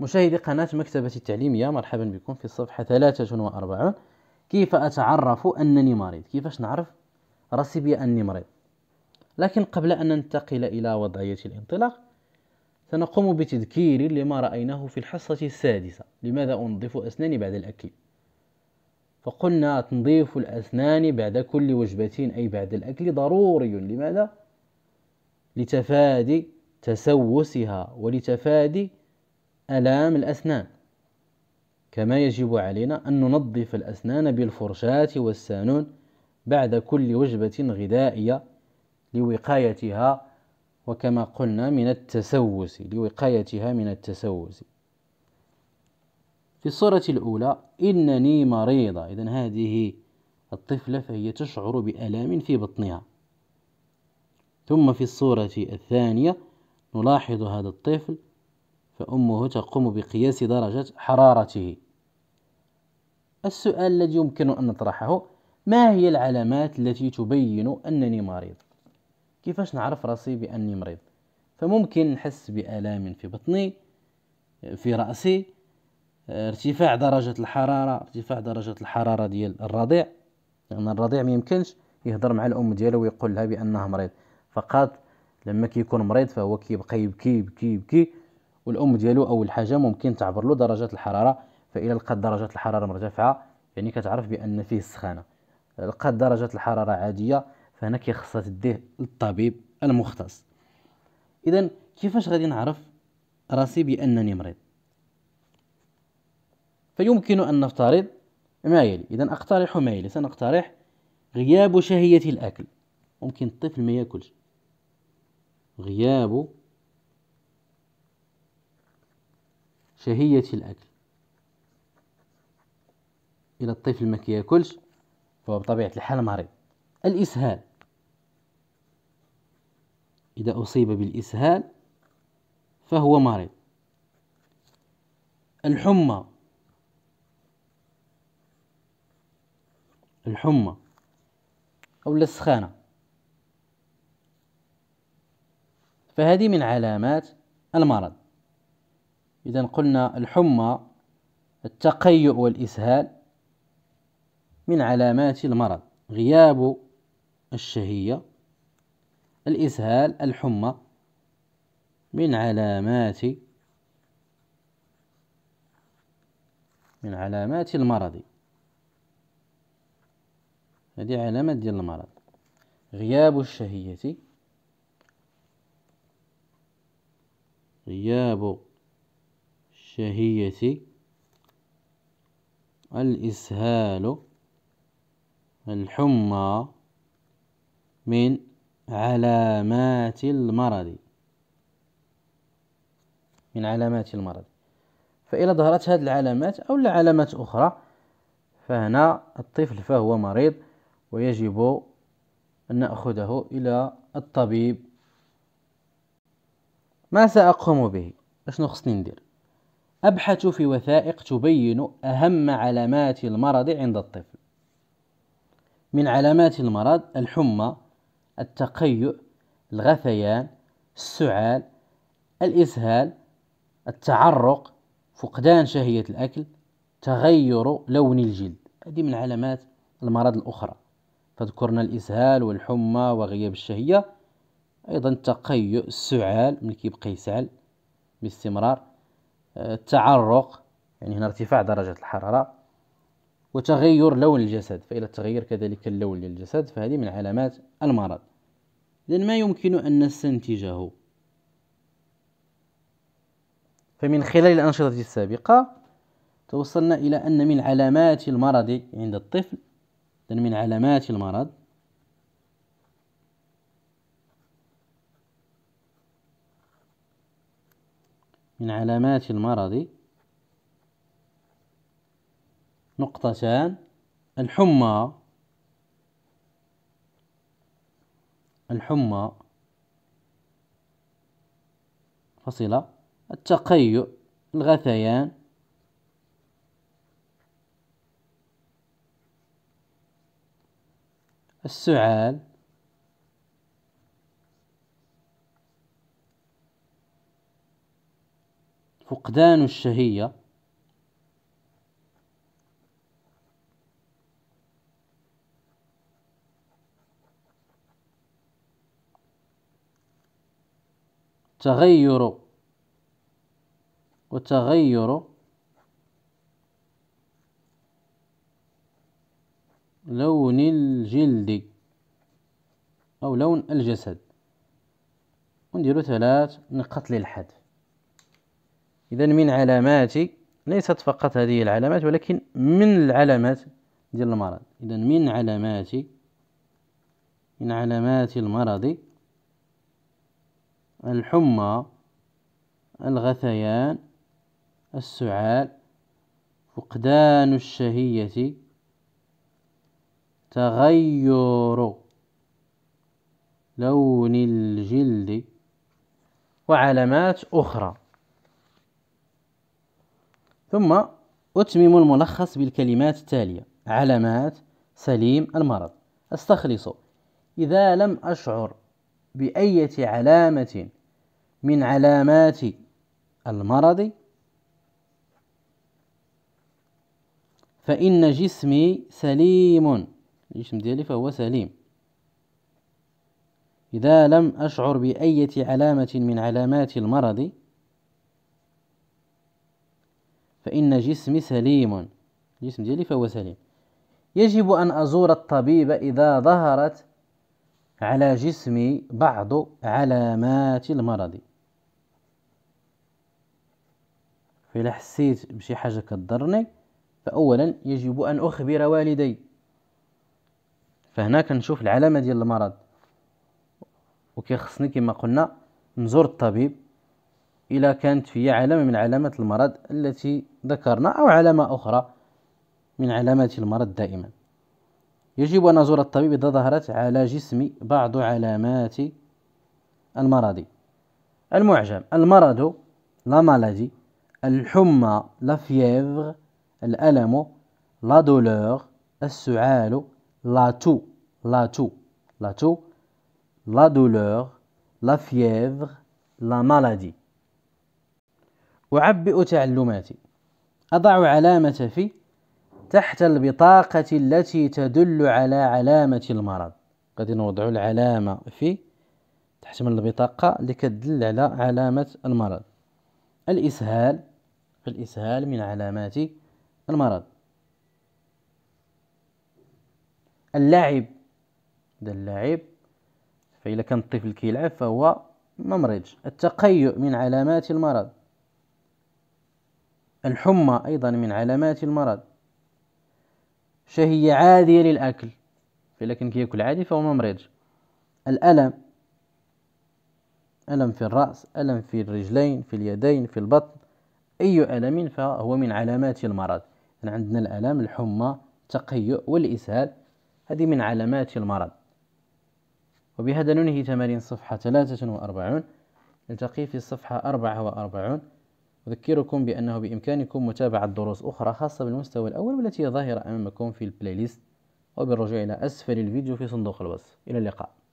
مشاهدي قناة مكتبة التعليمية مرحبا بكم في الصفحة 43 كيف أتعرف أنني مريض كيفاش نعرف راسي بأني مريض لكن قبل أن ننتقل إلى وضعية الانطلاق سنقوم بتذكير لما رأيناه في الحصة السادسة لماذا أنظف أسناني بعد الأكل فقلنا تنظيف الأسنان بعد كل وجبة أي بعد الأكل ضروري لماذا؟ لتفادي تسوسها ولتفادي آلام الأسنان كما يجب علينا أن ننظف الأسنان بالفرشاة والسانون بعد كل وجبة غذائية لوقايتها وكما قلنا من التسوس لوقايتها من التسوس في الصورة الأولى إنني مريضة إذا هذه الطفلة فهي تشعر بألام في بطنها ثم في الصورة الثانية نلاحظ هذا الطفل فأمه تقوم بقياس درجة حرارته السؤال الذي يمكن أن نطرحه ما هي العلامات التي تبين أنني مريض؟ كيفاش نعرف راسي بأني مريض؟ فممكن نحس بآلام في بطني في رأسي ارتفاع درجة الحرارة ارتفاع درجة الحرارة ديال الرضيع لأن يعني الرضيع ما يمكنش يهضر مع الأم ديالو ويقول لها بأنه مريض فقط لما كيكون مريض فهو كيبقى يبكي يبكي يبكي والام ديالو اول حاجه ممكن تعبر له درجه الحراره فإلى لقات درجه الحراره مرتفعه يعني كتعرف بان فيه السخانه لقات درجه الحراره عاديه فهنا كيخصها تديه للطبيب المختص اذا كيفاش غادي نعرف راسي بانني مريض فيمكن ان نفترض ما يلي اذا اقترح ما يلي سنقترح غياب شهيه الاكل ممكن الطفل ما ياكلش غياب شهية الأكل إلى الطفل ما كياكلش فهو بطبيعة الحال مريض الإسهال إذا أصيب بالإسهال فهو مريض الحمى الحمى أو السخانة فهذه من علامات المرض إذا قلنا الحمى التقيؤ والإسهال من علامات المرض غياب الشهية الإسهال الحمى من علامات من علامات المرض هذه علامة ديال المرض غياب الشهية غياب الشهية الإسهال الحمى من علامات المرض من علامات المرض فإذا ظهرت هذه العلامات أو علامات أخرى فهنا الطفل فهو مريض ويجب أن نأخذه إلى الطبيب ما سأقوم به أشنو خصني ندير أبحث في وثائق تبين أهم علامات المرض عند الطفل من علامات المرض الحمى التقيؤ الغثيان السعال الإسهال التعرق فقدان شهية الأكل تغير لون الجلد هذه من علامات المرض الأخرى فذكرنا الإسهال والحمى وغياب الشهية أيضا التقيؤ السعال من كيبقى يسعل باستمرار التعرق يعني هنا ارتفاع درجة الحرارة وتغير لون الجسد فإذا تغير كذلك اللون للجسد فهذه من علامات المرض إذا ما يمكن أن نستنتجه فمن خلال الأنشطة السابقة توصلنا إلى أن من علامات المرض عند الطفل من علامات المرض من علامات المرض نقطتان الحمى الحمى فصلة التقيؤ الغثيان السعال فقدان الشهية تغير وتغير لون الجلد أو لون الجسد ونديرو ثلاث نقط للحد إذا من علامات ليست فقط هذه العلامات ولكن من العلامات ديال المرض إذا من علامات من علامات المرض الحمى الغثيان السعال فقدان الشهية تغير لون الجلد وعلامات أخرى ثم أتمم الملخص بالكلمات التالية علامات سليم المرض استخلص إذا لم أشعر بأية علامة من علامات المرض فإن جسمي سليم الجسم ديالي فهو سليم إذا لم أشعر بأية علامة من علامات المرض فإن جسمي سليم الجسم ديالي فهو سليم يجب أن أزور الطبيب إذا ظهرت على جسمي بعض علامات المرض فإذا حسيت بشي حاجة كضرني فأولا يجب أن أخبر والدي فهنا كنشوف العلامة ديال المرض وكيخصني كما قلنا نزور الطبيب إلا كانت هي علامة من علامات المرض التي ذكرنا أو علامة أخرى من علامات المرض دائما يجب أن أزور الطبيب إذا ظهرت على جسمي بعض علامات المرض المعجم المرض لا مالادي الحمى لا فيفغ الألم لا دولور السعال لا تو لا تو لا تو لا دولور لا فيفغ لا مالادي أعبئ تعلماتي أضع علامة في تحت البطاقة التي تدل على علامة المرض غادي نوضع العلامة في تحت من البطاقة اللي كتدل على علامة المرض الإسهال الإسهال من علامات المرض اللعب هذا اللعب فإذا كان الطفل كيلعب فهو ممرض التقيؤ من علامات المرض الحمى أيضا من علامات المرض شهية عادية للأكل فإلا كان كياكل عادي فهو ما الألم ألم في الرأس ألم في الرجلين في اليدين في البطن أي ألم فهو من علامات المرض يعني عندنا الألم الحمى التقيؤ والإسهال هذه من علامات المرض وبهذا ننهي تمارين صفحة 43 نلتقي في الصفحة 44 أذكركم بأنه بإمكانكم متابعة دروس أخرى خاصة بالمستوى الأول والتي هي ظاهرة أمامكم في البلاي ليست وبالرجوع إلى أسفل الفيديو في صندوق الوصف إلى اللقاء